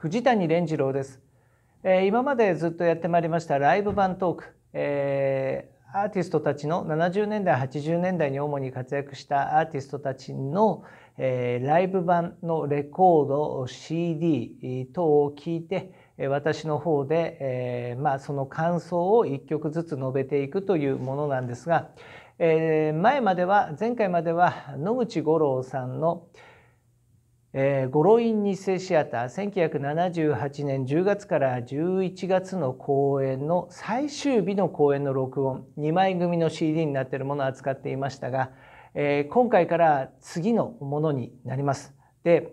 藤谷蓮次郎です、えー、今までずっとやってまいりましたライブ版トーク、えー、アーティストたちの70年代80年代に主に活躍したアーティストたちの、えー、ライブ版のレコード CD 等を聞いて私の方で、えー、まあ、その感想を1曲ずつ述べていくというものなんですが、えー、前までは前回までは野口五郎さんの「えー、ゴロイン日生シアター1978年10月から11月の公演の最終日の公演の録音2枚組の CD になっているものを扱っていましたが、えー、今回から次のものになります。で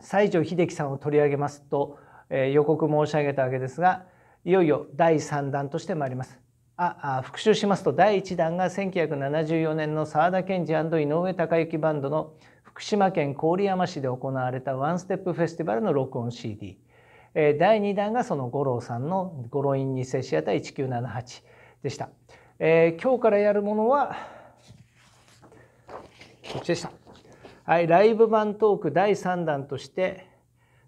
西城秀樹さんを取り上げますと、えー、予告申し上げたわけですがいよいよ第3弾としてまいります。ああ復習しますと第1弾が1974年の沢田賢二井上隆之バンドの福島県郡山市で行われたワンステップフェスティバルの録音 CD 第2弾がその五郎さんの「五郎院二世シアター1978」でした、えー、今日からやるものはこっちでした、はい、ライブ版トーク第3弾として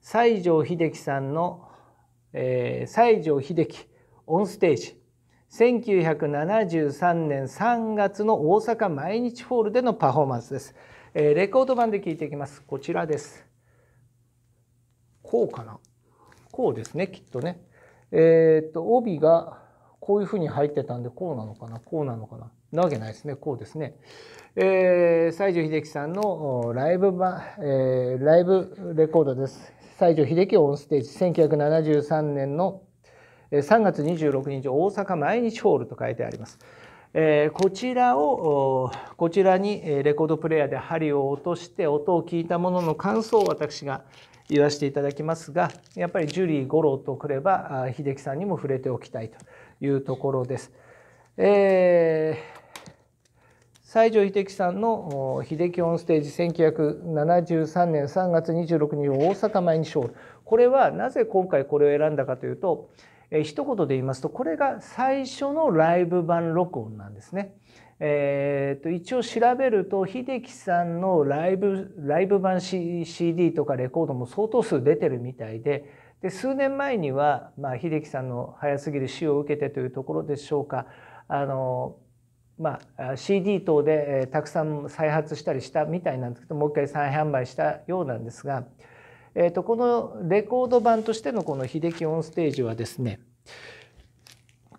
西城秀樹さんの、えー、西城秀樹オンステージ1973年3月の大阪毎日ホールでのパフォーマンスです。えー、レコード版で聴いていきます。こちらです。こうかな。こうですね、きっとね。えー、っと、帯がこういうふうに入ってたんで、こうなのかな、こうなのかな。なわけないですね、こうですね。えー、西城秀樹さんのライブ版、えー、ライブレコードです。西城秀樹オンステージ、1973年の3月26日大阪毎日ホールと書いてあります。えこちらをこちらにレコードプレーヤーで針を落として音を聞いたものの感想を私が言わせていただきますがやっぱりジュリー五郎とくれば秀樹さんにも触れておきたいというところです。えー、西城秀樹さんの「秀樹オンステージ」1973年3月26日大阪毎日ショールこれはなぜ今回これを選んだかというとえー、一言で言いますとこれが最初のライブ版録音なんですね。えー、と一応調べると秀樹さんのライブライブ版、C、CD とかレコードも相当数出てるみたいでで数年前には、まあ、秀樹さんの早すぎる死を受けてというところでしょうかあの、まあ、CD 等で、えー、たくさん再発したりしたみたいなんですけどもう一回再販売したようなんですが。えー、とこのレコード版としてのこの「秀樹オンステージ」はですね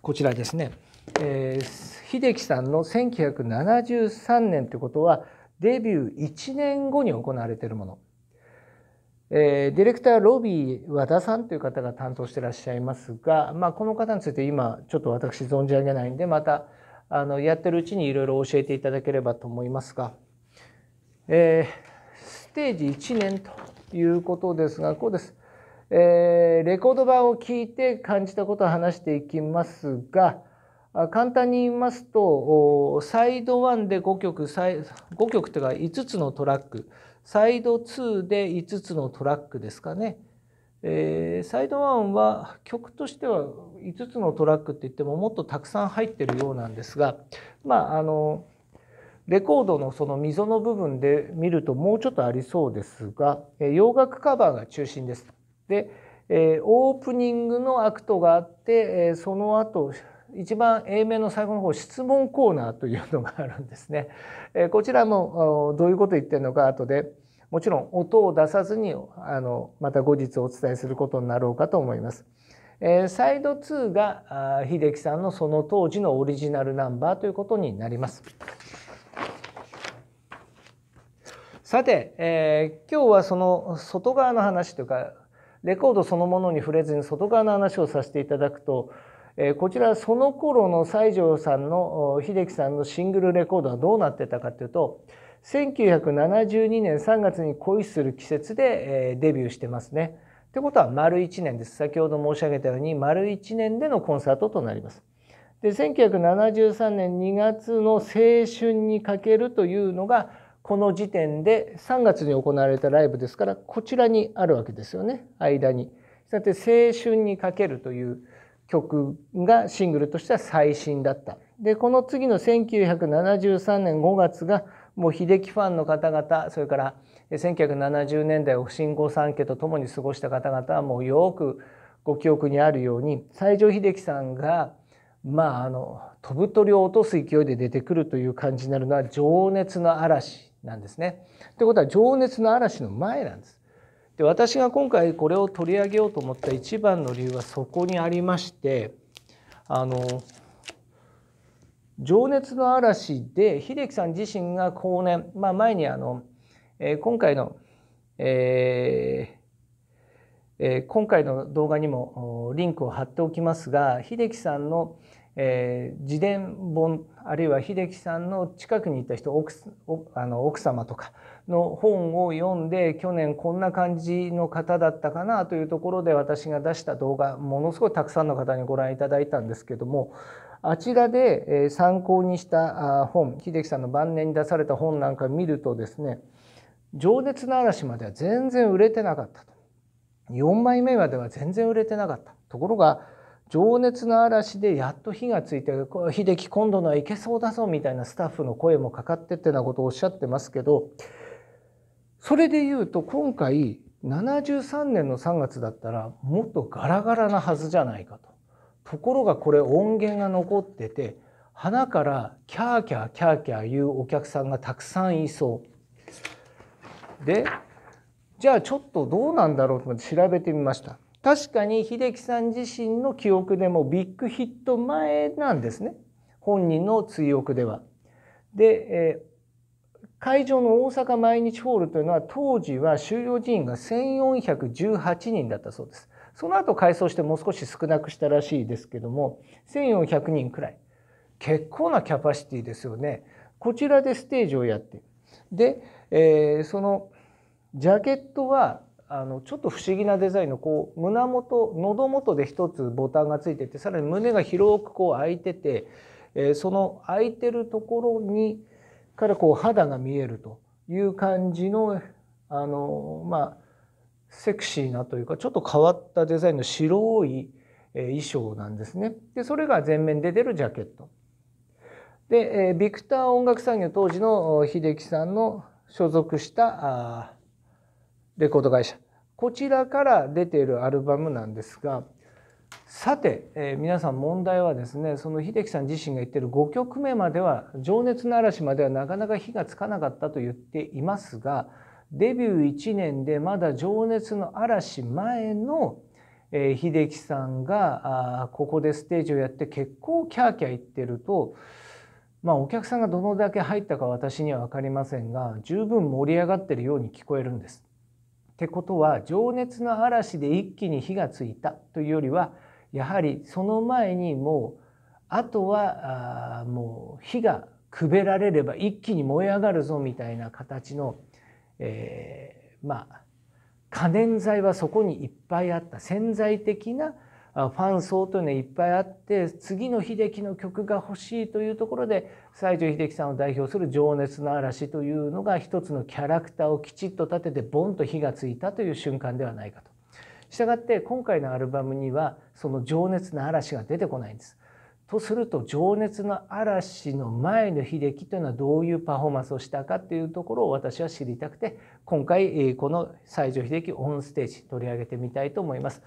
こちらですね、えー、秀樹さんの1973年ということはデビュー1年後に行われているもの。えー、ディレクターロビー和田さんという方が担当してらっしゃいますが、まあ、この方について今ちょっと私存じ上げないんでまたあのやってるうちにいろいろ教えていただければと思いますが、えー、ステージ1年ということですがこうです、えー、レコード版を聞いて感じたことを話していきますが簡単に言いますとサイド1で5曲5曲というか5つのトラックサイド2で5つのトラックですかね。えー、サイド1は曲としては5つのトラックっていってももっとたくさん入ってるようなんですがまああのレコードのその溝の部分で見るともうちょっとありそうですが、洋楽カバーが中心です。で、オープニングのアクトがあって、その後、一番 A 面の最後の方、質問コーナーというのがあるんですね。こちらもどういうこと言ってるのか後で、もちろん音を出さずに、あの、また後日お伝えすることになろうかと思います。サイド2が秀樹さんのその当時のオリジナルナンバーということになります。さて、えー、今日はその外側の話というかレコードそのものに触れずに外側の話をさせていただくと、えー、こちらその頃の西条さんの秀樹さんのシングルレコードはどうなってたかというと1972年3月に恋する季節で、えー、デビューしてますね。ってことは丸1年です。先ほど申し上げたように丸1年でのコンサートとなります。で1973年2月の「青春にかける」というのが「この時点で3月に行われたライブですからこちらにあるわけですよね間に。さて「青春にかける」という曲がシングルとしては最新だった。でこの次の1973年5月がもう秀樹ファンの方々それから1970年代を不信興三家と共に過ごした方々はもうよくご記憶にあるように西城秀樹さんがまああの飛ぶ鳥を落とす勢いで出てくるという感じになるのは情熱の嵐なんですね。ということは情熱の嵐の前なんです。で私が今回これを取り上げようと思った一番の理由はそこにありましてあの情熱の嵐で秀樹さん自身が後年、まあ、前にあの、えー、今回の、えーえー、今回の動画にもリンクを貼っておきますが秀樹さんの、えー、自伝本あるいは秀樹さんの近くにいた人奥あの奥様とかの本を読んで去年こんな感じの方だったかなというところで私が出した動画ものすごいたくさんの方にご覧いただいたんですけどもあちらで参考にした本秀樹さんの晩年に出された本なんか見るとですね「情熱の嵐」までは全然売れてなかったと4枚目までは全然売れてなかったところが情熱の嵐でやっと火がついて「秀樹今度のはいけそうだぞ」みたいなスタッフの声もかかってってなことをおっしゃってますけどそれで言うと今回73年の3月だったらもっとガラガラなはずじゃないかと。ところがこれ音源が残ってて花からキャーキャーキャーキャー言うお客さんがたくさんいそう。でじゃあちょっとどうなんだろうと思って調べてみました。確かに秀樹さん自身の記憶でもビッグヒット前なんですね本人の追憶では。で、えー、会場の大阪毎日ホールというのは当時は収容人員が1418人だったそうです。その後改装してもう少し少なくしたらしいですけども1400人くらい結構なキャパシティですよね。こちらでステージをやってで、えー、そのジャケットはあのちょっと不思議なデザインのこう胸元喉元で一つボタンがついててさらに胸が広くこう開いてて、えー、その開いてるところにからこう肌が見えるという感じのあのまあセクシーなというかちょっと変わったデザインの白い衣装なんですね。でそれが前面で出るジャケット。でビクター音楽産業当時の秀樹さんの所属したレコード会社こちらから出ているアルバムなんですがさて、えー、皆さん問題はですねその秀樹さん自身が言ってる5曲目までは「情熱の嵐」まではなかなか火がつかなかったと言っていますがデビュー1年でまだ「情熱の嵐」前の、えー、秀樹さんがあここでステージをやって結構キャーキャー言ってると。まあ、お客さんがどのだけ入ったか私には分かりませんが十分盛り上がってるように聞こえるんですってことは情熱の嵐で一気に火がついたというよりはやはりその前にもうあとはあもう火がくべられれば一気に燃え上がるぞみたいな形の、えー、まあ可燃剤はそこにいっぱいあった潜在的なファン層というのはいっぱいあって次の秀樹の曲が欲しいというところで西城秀樹さんを代表する「情熱の嵐」というのが一つのキャラクターをきちっと立ててボンと火がついたという瞬間ではないかと。したがって今回のアルバムにはその「情熱の嵐」が出てこないんです。とすると情熱の嵐の前の秀樹というのはどういうパフォーマンスをしたかというところを私は知りたくて今回この西城秀樹オンステージ取り上げてみたいと思います、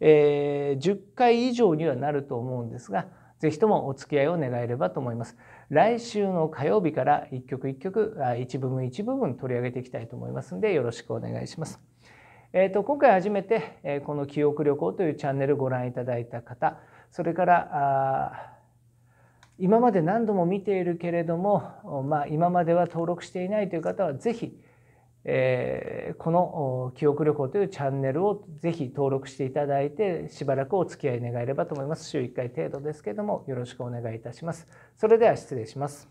えー、10回以上にはなると思うんですがぜひともお付き合いを願えればと思います。来週の火曜日から一曲一曲、一部分一部分取り上げていきたいと思いますのでよろしくお願いします。えーと、今回初めてこの記憶旅行というチャンネルご覧いただいた方それからあ今まで何度も見ているけれども、まあ、今までは登録していないという方は是非、えー、この「記憶旅行」というチャンネルを是非登録していただいてしばらくお付き合い願えればと思います週1回程度ですけどもよろしくお願いいたしますそれでは失礼します